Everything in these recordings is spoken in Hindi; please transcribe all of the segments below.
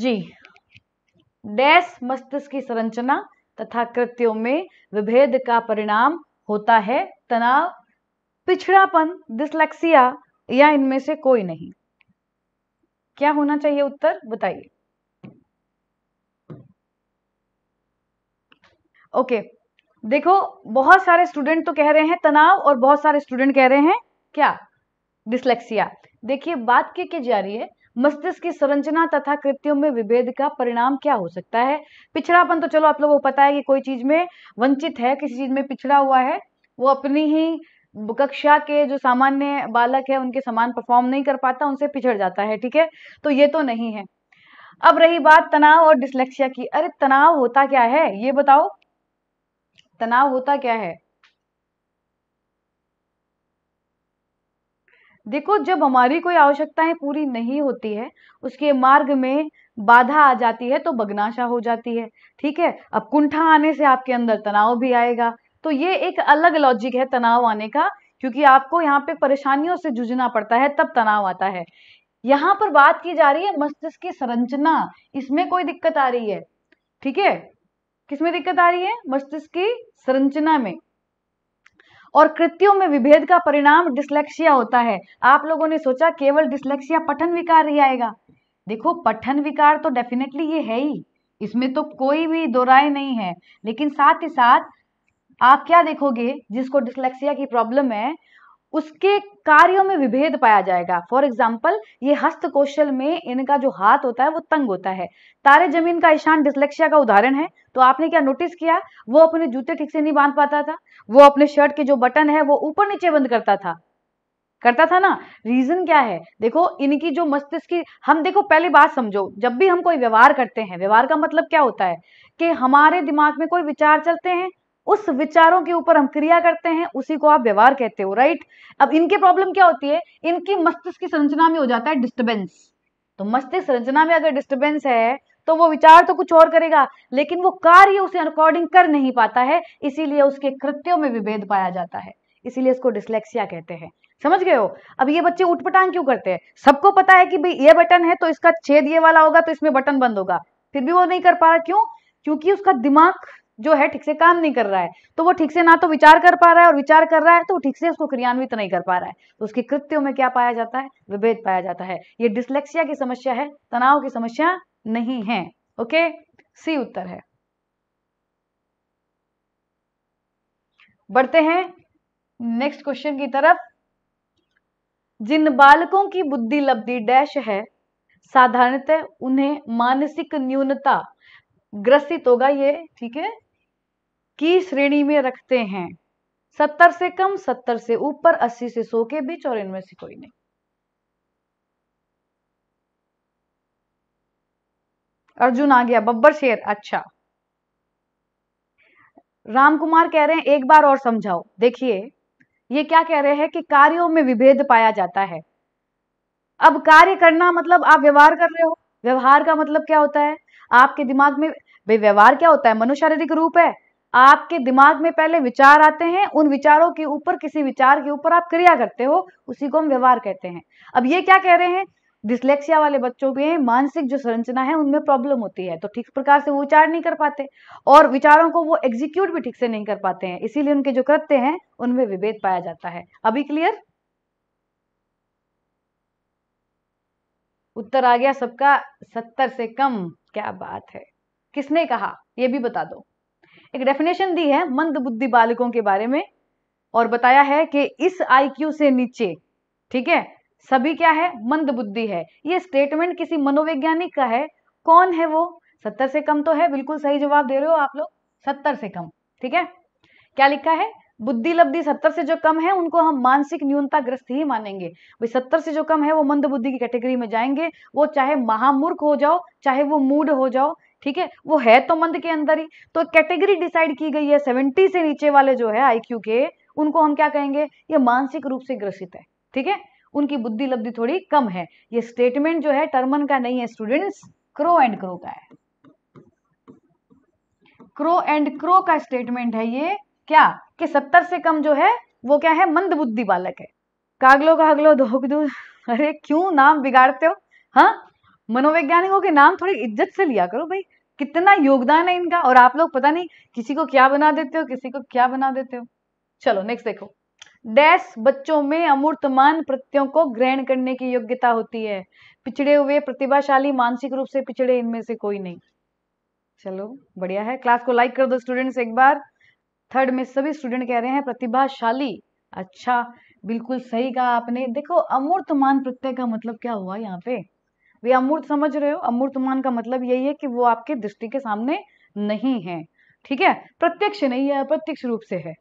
जी डैश मस्तिष्क की संरचना तथा कृत्यों में विभेद का परिणाम होता है तनाव पिछड़ापन डिसलेक्सिया या इनमें से कोई नहीं क्या होना चाहिए उत्तर बताइए ओके देखो बहुत सारे स्टूडेंट तो कह रहे हैं तनाव और बहुत सारे स्टूडेंट कह रहे हैं क्या डिसलेक्सिया देखिए बात की जा रही है मस्तिष्क की संरचना तथा कृत्यों में विभेद का परिणाम क्या हो सकता है पिछड़ापन तो चलो आप लोगों को पता है कि कोई चीज में वंचित है किसी चीज में पिछड़ा हुआ है वो अपनी ही कक्षा के जो सामान्य बालक है उनके समान परफॉर्म नहीं कर पाता उनसे पिछड़ जाता है ठीक है तो ये तो नहीं है अब रही बात तनाव और डिसलेक्सिया की अरे तनाव होता क्या है ये बताओ तनाव होता क्या है देखो जब हमारी कोई आवश्यकताएं पूरी नहीं होती है उसके मार्ग में बाधा आ जाती है तो बगनाशा हो जाती है ठीक है अब कुंठा आने से आपके अंदर तनाव भी आएगा तो ये एक अलग लॉजिक है तनाव आने का क्योंकि आपको यहाँ पे परेशानियों से जूझना पड़ता है तब तनाव आता है यहाँ पर बात की जा रही है मस्तिष्क की संरचना इसमें कोई दिक्कत आ रही है ठीक है किसमें दिक्कत आ रही है मस्तिष्क की संरचना में और कृत्यों में विभेद का परिणाम डिस्लेक्सिया होता है आप लोगों ने सोचा केवल डिस्लेक्सिया पठन विकार ही आएगा देखो पठन विकार तो डेफिनेटली ये है ही इसमें तो कोई भी दो राय नहीं है लेकिन साथ ही साथ आप क्या देखोगे जिसको डिस्लेक्सिया की प्रॉब्लम है उसके कार्यों में विभेद पाया जाएगा फॉर एग्जाम्पल ये हस्त कौशल में इनका जो हाथ होता है वो तंग होता है तारे जमीन का ईशान डिसलेक्शिया का उदाहरण है तो आपने क्या नोटिस किया वो अपने जूते ठीक से नहीं बांध पाता था वो अपने शर्ट के जो बटन है वो ऊपर नीचे बंद करता था करता था ना रीजन क्या है देखो इनकी जो मस्तिष्क की हम देखो पहली बात समझो जब भी हम कोई व्यवहार करते हैं व्यवहार का मतलब क्या होता है कि हमारे दिमाग में कोई विचार चलते हैं उस विचारों के ऊपर हम क्रिया करते हैं उसी को आप व्यवहार कहते हो राइट अब इनके प्रॉब्लम क्या होती है इनकी मस्तिष्क की संरचना में हो जाता है डिस्टर्बेंस तो मस्तिष्क संरचना में अगर डिस्टर्बेंस है तो वो विचार तो कुछ और करेगा लेकिन वो कार्य उसे अकॉर्डिंग कर नहीं पाता है इसीलिए उसके कृत्यों में विभेद पाया जाता है इसीलिए इसको डिस्लेक्सिया कहते हैं समझ गए हो अब ये बच्चे उठपटांग क्यों करते हैं सबको पता है कि भाई ये बटन है तो इसका छेद ये वाला होगा तो इसमें बटन बंद होगा फिर भी वो नहीं कर पा रहा क्यों क्योंकि उसका दिमाग जो है ठीक से काम नहीं कर रहा है तो वो ठीक से ना तो विचार कर पा रहा है और विचार कर रहा है तो ठीक से उसको क्रियान्वित नहीं कर पा रहा है तो उसके कृत्यों में क्या पाया जाता है विभेद पाया जाता है ये डिसलेक्सिया की समस्या है तनाव की समस्या नहीं है ओके सी उत्तर है बढ़ते हैं नेक्स्ट क्वेश्चन की तरफ जिन बालकों की बुद्धि लब्धि डैश है साधारणतः उन्हें मानसिक न्यूनता ग्रसित होगा ये ठीक है की श्रेणी में रखते हैं सत्तर से कम सत्तर से ऊपर अस्सी से सौ के बीच और इनमें से कोई नहीं अर्जुन आ गया बब्बर शेर अच्छा राम कुमार कह रहे हैं एक बार और समझाओ देखिए ये क्या कह रहे हैं कि कार्यों में विभेद पाया जाता है अब कार्य करना मतलब आप व्यवहार कर रहे हो व्यवहार का मतलब क्या होता है आपके दिमाग में व्यवहार क्या होता है शारीरिक रूप है आपके दिमाग में पहले विचार आते हैं उन विचारों के ऊपर किसी विचार के ऊपर आप क्रिया करते हो उसी को हम व्यवहार कहते हैं अब ये क्या कह रहे हैं डिसलेक्सिया वाले बच्चों में मानसिक जो संरचना है उनमें प्रॉब्लम होती है तो ठीक प्रकार से वो विचार नहीं कर पाते और विचारों को वो एग्जीक्यूट भी ठीक से नहीं कर पाते हैं इसीलिए उनके जो कृत्य हैं उनमें विभेद पाया जाता है अभी क्लियर उत्तर आ गया सबका सत्तर से कम क्या बात है किसने कहा यह भी बता दो एक डेफिनेशन दी है मंद बुद्धि बालकों के बारे में और बताया है कि इस आईक्यू से नीचे ठीक है सभी क्या है मंद बुद्धि है ये स्टेटमेंट किसी मनोवैज्ञानिक का है कौन है वो सत्तर से कम तो है बिल्कुल सही जवाब दे रहे हो आप लोग सत्तर से कम ठीक है क्या लिखा है बुद्धि लब्धि सत्तर से जो कम है उनको हम मानसिक न्यूनता ग्रस्त ही मानेंगे भाई सत्तर से जो कम है वो मंद बुद्धि की कैटेगरी में जाएंगे वो चाहे महामूर्ख हो जाओ चाहे वो मूड हो जाओ ठीक है वो है तो मंद के अंदर ही तो कैटेगरी डिसाइड की गई है सेवेंटी से नीचे वाले जो है आई के उनको हम क्या कहेंगे ये मानसिक रूप से ग्रसित है ठीक है उनकी बुद्धि लब्धि थोड़ी कम है ये स्टेटमेंट जो है टर्मन का नहीं है स्टूडेंट्स क्रो एंड क्रो का है क्रो एंड क्रो का स्टेटमेंट है ये क्या कि सत्तर से कम जो है वो क्या है मंद बुद्धि बालक है कागलो कागलो धोक दू अरे क्यों नाम बिगाड़ते हो हाँ मनोवैज्ञानिकों के नाम थोड़ी इज्जत से लिया करो भाई कितना योगदान है इनका और आप लोग पता नहीं किसी को क्या बना देते हो किसी को क्या बना देते हो चलो नेक्स्ट देखो डैश बच्चों में अमूर्तमान प्रत्ययों को ग्रहण करने की योग्यता होती है पिछड़े हुए प्रतिभाशाली मानसिक रूप से पिछड़े इनमें से कोई नहीं चलो बढ़िया है क्लास को लाइक कर दो स्टूडेंट्स एक बार थर्ड में सभी स्टूडेंट कह रहे हैं प्रतिभाशाली अच्छा बिल्कुल सही कहा आपने देखो अमूर्तमान प्रत्यय का मतलब क्या हुआ यहाँ पे वे अमूर्त समझ रहे हो अमूर्तमान का मतलब यही है कि वो आपके दृष्टि के सामने नहीं है ठीक है प्रत्यक्ष नहीं है अप्रत्यक्ष रूप से है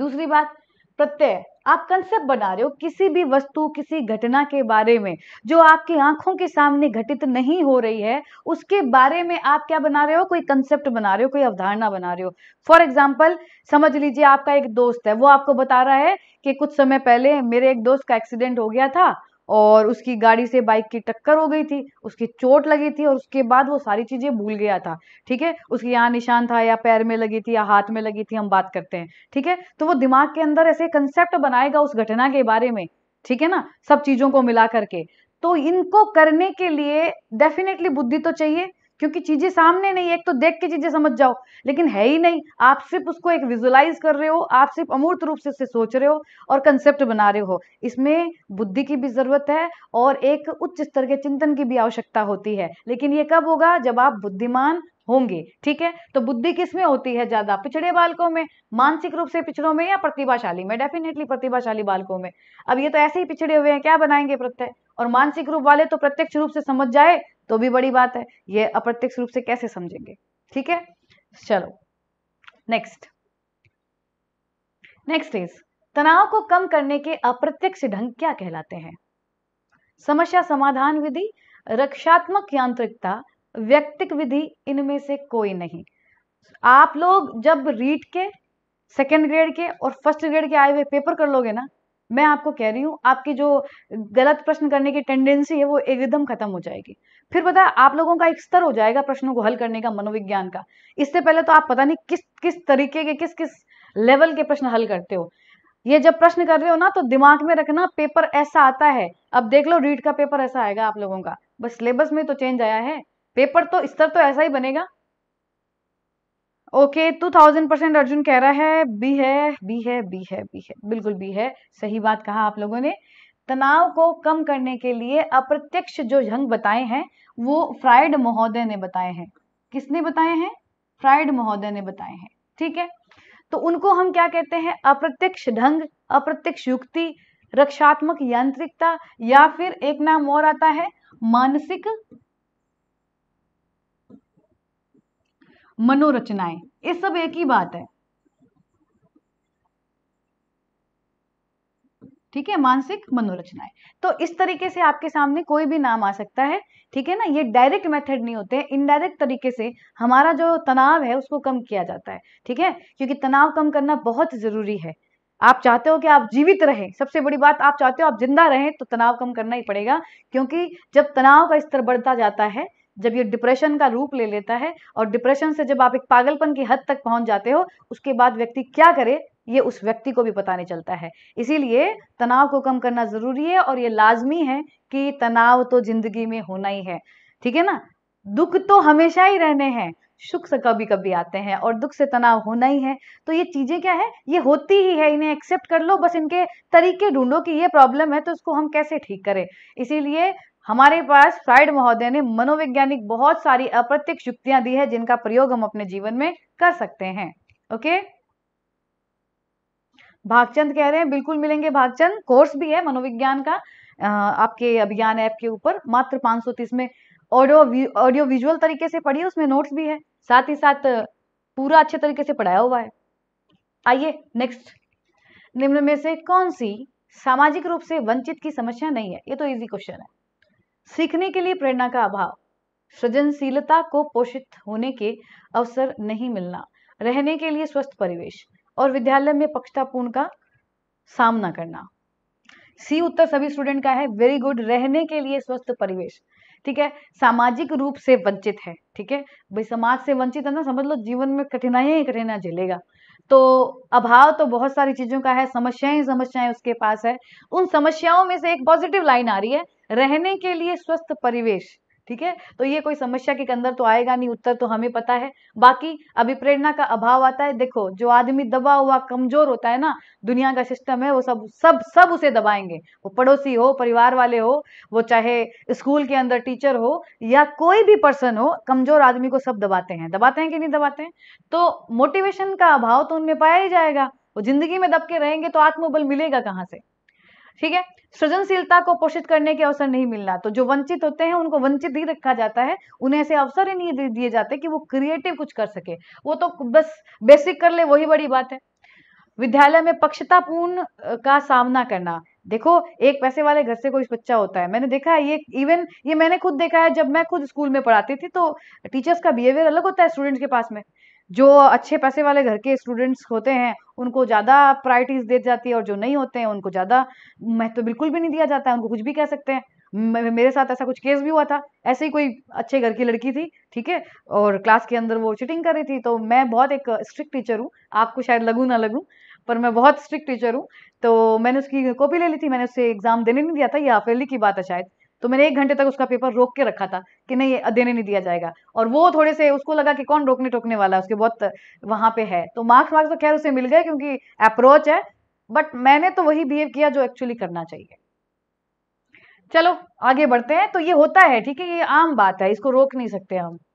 दूसरी बात प्रत्यय आप कंसेप्ट बना रहे हो किसी भी वस्तु किसी घटना के बारे में जो आपकी आंखों के सामने घटित नहीं हो रही है उसके बारे में आप क्या बना रहे हो कोई कंसेप्ट बना रहे हो कोई अवधारणा बना रहे हो फॉर एग्जाम्पल समझ लीजिए आपका एक दोस्त है वो आपको बता रहा है कि कुछ समय पहले मेरे एक दोस्त का एक्सीडेंट हो गया था और उसकी गाड़ी से बाइक की टक्कर हो गई थी उसकी चोट लगी थी और उसके बाद वो सारी चीज़ें भूल गया था ठीक है उसके यहाँ निशान था या पैर में लगी थी या हाथ में लगी थी हम बात करते हैं ठीक है तो वो दिमाग के अंदर ऐसे कंसेप्ट बनाएगा उस घटना के बारे में ठीक है ना सब चीज़ों को मिला करके तो इनको करने के लिए डेफिनेटली बुद्धि तो चाहिए क्योंकि चीजें सामने नहीं एक तो देख के चीजें समझ जाओ लेकिन है ही नहीं आप सिर्फ उसको एक विजुलाइज कर रहे हो आप सिर्फ अमूर्त रूप से उसे सोच रहे हो और कंसेप्ट बना रहे हो इसमें बुद्धि की भी जरूरत है और एक उच्च स्तर के चिंतन की भी आवश्यकता होती है लेकिन ये कब होगा जब आप बुद्धिमान होंगे ठीक है तो बुद्धि किसमें होती है ज्यादा पिछड़े बालकों में मानसिक रूप से पिछड़ों में या प्रतिभाशाली में डेफिनेटली प्रतिभाशाली बालकों में अब ये तो ऐसे ही पिछड़े हुए हैं क्या बनाएंगे प्रत्यय और मानसिक रूप वाले तो प्रत्यक्ष रूप से समझ जाए तो भी बड़ी बात है ये अप्रत्यक्ष रूप से कैसे समझेंगे ठीक है चलो नेक्स्ट नेक्स्ट इज तनाव को कम करने के अप्रत्यक्ष ढंग क्या कहलाते हैं समस्या समाधान विधि रक्षात्मक यांत्रिकता व्यक्तिक विधि इनमें से कोई नहीं आप लोग जब रीट के सेकेंड ग्रेड के और फर्स्ट ग्रेड के आए हुए पेपर कर लोगे ना मैं आपको कह रही हूँ आपकी जो गलत प्रश्न करने की टेंडेंसी है वो एकदम खत्म हो जाएगी फिर पता है आप लोगों का एक स्तर हो जाएगा प्रश्नों को हल करने का मनोविज्ञान का इससे पहले तो आप पता नहीं किस किस तरीके के किस किस लेवल के प्रश्न हल करते हो ये जब प्रश्न कर रहे हो ना तो दिमाग में रखना पेपर ऐसा आता है अब देख लो रीड का पेपर ऐसा आएगा आप लोगों का बस सिलेबस में तो चेंज आया है पेपर तो स्तर तो ऐसा ही बनेगा okay two thousand percent Arjun कह रहा है बी है बी है बी है बी है बिल्कुल बी है सही बात कहा आप लोगों ने तनाव को कम करने के लिए अप्रत्यक्ष जो ढंग बताए हैं वो फ्राइड महोदय ने बताए हैं किसने बताए हैं फ्राइड महोदय ने बताए हैं ठीक है तो उनको हम क्या कहते हैं अप्रत्यक्ष ढंग अप्रत्यक्ष युक्ति रक्षात्मक यांत्रिकता या फिर एक नाम और आता है मानसिक मनोरचनाएं ये सब एक ही बात है ठीक है मानसिक मनोरचनाएं तो इस तरीके से आपके सामने कोई भी नाम आ सकता है ठीक है ना ये डायरेक्ट मेथड नहीं होते इनडायरेक्ट तरीके से हमारा जो तनाव है उसको कम किया जाता है ठीक है क्योंकि तनाव कम करना बहुत जरूरी है आप चाहते हो कि आप जीवित रहें सबसे बड़ी बात आप चाहते हो आप जिंदा रहें तो तनाव कम करना ही पड़ेगा क्योंकि जब तनाव का स्तर बढ़ता जाता है जब ये डिप्रेशन का रूप ले लेता है और डिप्रेशन से जब आप एक पागलपन की हद तक पहुंच जाते हो उसके बाद व्यक्ति क्या करे ये उस व्यक्ति को भी पता नहीं चलता है इसीलिए तनाव को कम करना ज़रूरी है और ये लाजमी है कि तनाव तो ज़िंदगी में होना ही है ठीक है ना दुख तो हमेशा ही रहने हैं सुख से कभी कभी आते हैं और दुख से तनाव होना ही है तो ये चीजें क्या है ये होती ही है इन्हें एक्सेप्ट कर लो बस इनके तरीके ढूंढो कि ये प्रॉब्लम है तो इसको हम कैसे ठीक करें इसीलिए हमारे पास फ्राइड महोदय ने मनोवैज्ञानिक बहुत सारी अप्रत्यक्ष युक्तियां दी है जिनका प्रयोग हम अपने जीवन में कर सकते हैं ओके भागचंद कह रहे हैं बिल्कुल मिलेंगे भागचंद कोर्स भी है मनोविज्ञान का आपके अभियान ऐप के ऊपर मात्र तीस में ऑडियो ऑडियो विजुअल तरीके से पढ़िए उसमें नोट्स भी है साथ ही साथ पूरा अच्छे तरीके से पढ़ाया हुआ है आइए नेक्स्ट निम्न में से कौन सी सामाजिक रूप से वंचित की समस्या नहीं है ये तो इजी क्वेश्चन है सीखने के लिए प्रेरणा का अभाव सृजनशीलता को पोषित होने के अवसर नहीं मिलना रहने के लिए स्वस्थ परिवेश और विद्यालय में पक्षतापूर्ण का सामना करना सी उत्तर सभी स्टूडेंट का है वेरी गुड रहने के लिए स्वस्थ परिवेश ठीक है सामाजिक रूप से वंचित है ठीक है भाई समाज से वंचित है ना समझ लो जीवन में कठिनाइयां ही कठिनाइयां झेलेगा तो अभाव तो बहुत सारी चीजों का है समस्याएं समस्याएं उसके पास है उन समस्याओं में से एक पॉजिटिव लाइन आ रही है रहने के लिए स्वस्थ परिवेश ठीक है तो ये कोई समस्या के अंदर तो आएगा नहीं उत्तर तो हमें पता है बाकी अभिप्रेरणा का अभाव आता है देखो जो आदमी दबा हुआ कमजोर होता है ना दुनिया का सिस्टम है वो सब सब सब उसे दबाएंगे वो पड़ोसी हो परिवार वाले हो वो चाहे स्कूल के अंदर टीचर हो या कोई भी पर्सन हो कमजोर आदमी को सब दबाते हैं दबाते हैं कि नहीं दबाते हैं तो मोटिवेशन का अभाव तो उनमें पाया ही जाएगा वो जिंदगी में दबके रहेंगे तो आत्मबल मिलेगा कहाँ से ठीक है सृजनशीलता को पोषित करने के अवसर नहीं मिलना तो जो वंचित होते हैं उनको वंचित ही रखा जाता है उन्हें ऐसे अवसर ही नहीं दिए जाते कि वो क्रिएटिव कुछ कर सके वो तो बस बेसिक कर ले वही बड़ी बात है विद्यालय में पक्षतापूर्ण का सामना करना देखो एक पैसे वाले घर से कोई बच्चा होता है मैंने देखा है ये इवन ये मैंने खुद देखा है जब मैं खुद स्कूल में पढ़ाती थी तो टीचर्स का बिहेवियर अलग होता है स्टूडेंट्स के पास में जो अच्छे पैसे वाले घर के स्टूडेंट्स होते हैं उनको ज़्यादा प्रायोरिटीज़ दे जाती है और जो नहीं होते हैं उनको ज़्यादा महत्व तो बिल्कुल भी नहीं दिया जाता है उनको कुछ भी कह सकते हैं मेरे साथ ऐसा कुछ केस भी हुआ था ऐसे ही कोई अच्छे घर की लड़की थी ठीक है और क्लास के अंदर वो चिटिंग कर रही थी तो मैं बहुत एक स्ट्रिक्ट टीचर हूँ आपको शायद लगू ना लगू पर मैं बहुत स्ट्रिक्ट टीचर हूँ तो मैंने उसकी कॉपी ले ली थी मैंने उससे एग्जाम देने नहीं दिया था ये हाफेली की बात है शायद तो मैंने एक घंटे तक उसका पेपर रोक के रखा था कि नहीं ये देने नहीं दिया जाएगा और वो थोड़े से उसको लगा कि कौन रोकने टोकने वाला है उसके बहुत वहाँ पे है तो मार्क्स मार्क्स तो खैर उसे मिल गए क्योंकि अप्रोच है बट मैंने तो वही बिहेव किया जो एक्चुअली करना चाहिए चलो आगे बढ़ते हैं तो ये होता है ठीक है ये आम बात है इसको रोक नहीं सकते हम